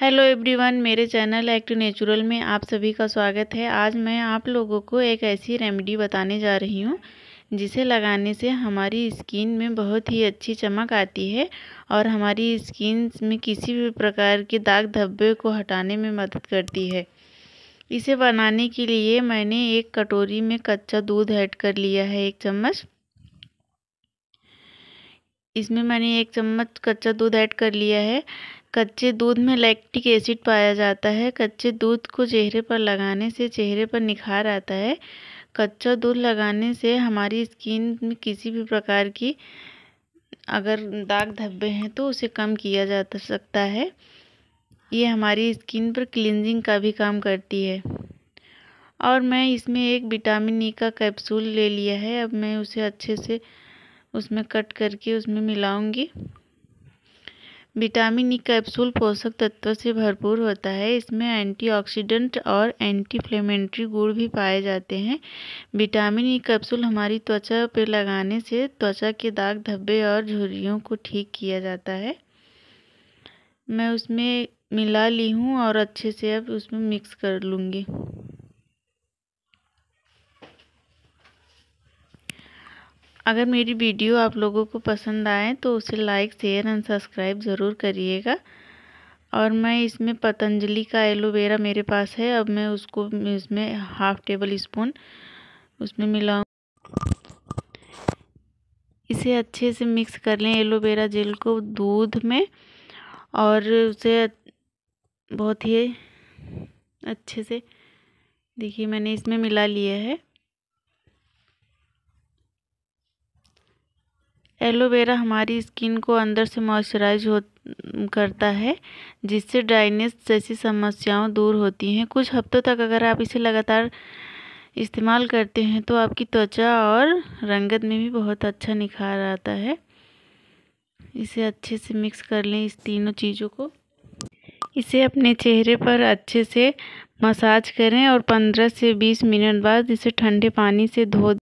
hello everyone मेरे channel act natural में आप सभी का स्वागत है आज मैं आप लोगों को एक ऐसी रेमेडी बताने जा रही हूँ जिसे लगाने से हमारी स्किन में बहुत ही अच्छी चमक आती है और हमारी स्किन में किसी भी प्रकार के दाग धब्बे को हटाने में मदद करती है इसे बनाने के लिए मैंने एक कटोरी में कच्चा दूध ऐड कर लिया है एक चम्मच इसमें मैंने एक चम्मच कच्चा दूध ऐड कर लिया है कच्चे दूध में लैक्टिक एसिड पाया जाता है कच्चे दूध को चेहरे पर लगाने से चेहरे पर निखार आता है कच्चा दूध लगाने से हमारी स्किन में किसी भी प्रकार की अगर दाग धब्बे हैं तो उसे कम किया जा सकता है ये हमारी स्किन पर क्लिनजिंग का भी काम करती है और मैं इसमें एक विटामिन ई e का कैप्सूल ले लिया है अब मैं उसे अच्छे से उसमें कट करके उसमें मिलाऊंगी विटामिन ई e कैप्सूल पोषक तत्व से भरपूर होता है इसमें एंटीऑक्सीडेंट और एंटी फ्लेमेंट्री गुण भी पाए जाते हैं विटामिन ई e कैप्सूल हमारी त्वचा पर लगाने से त्वचा के दाग धब्बे और झुर्रियों को ठीक किया जाता है मैं उसमें मिला ली हूँ और अच्छे से अब उसमें मिक्स कर लूँगी अगर मेरी वीडियो आप लोगों को पसंद आए तो उसे लाइक शेयर एंड सब्सक्राइब ज़रूर करिएगा और मैं इसमें पतंजलि का एलोवेरा मेरे पास है अब मैं उसको इसमें हाफ़ टेबल स्पून उसमें मिलाऊँ इसे अच्छे से मिक्स कर लें एलोवेरा जेल को दूध में और उसे बहुत ही अच्छे से देखिए मैंने इसमें मिला लिया है एलोवेरा हमारी स्किन को अंदर से मॉइस्चराइज हो करता है जिससे ड्राइनेस जैसी समस्याओं दूर होती हैं कुछ हफ्तों तक अगर आप इसे लगातार इस्तेमाल करते हैं तो आपकी त्वचा और रंगत में भी बहुत अच्छा निखार आता है इसे अच्छे से मिक्स कर लें इस तीनों चीज़ों को इसे अपने चेहरे पर अच्छे से मसाज करें और 15 से 20 मिनट बाद इसे ठंडे पानी से धो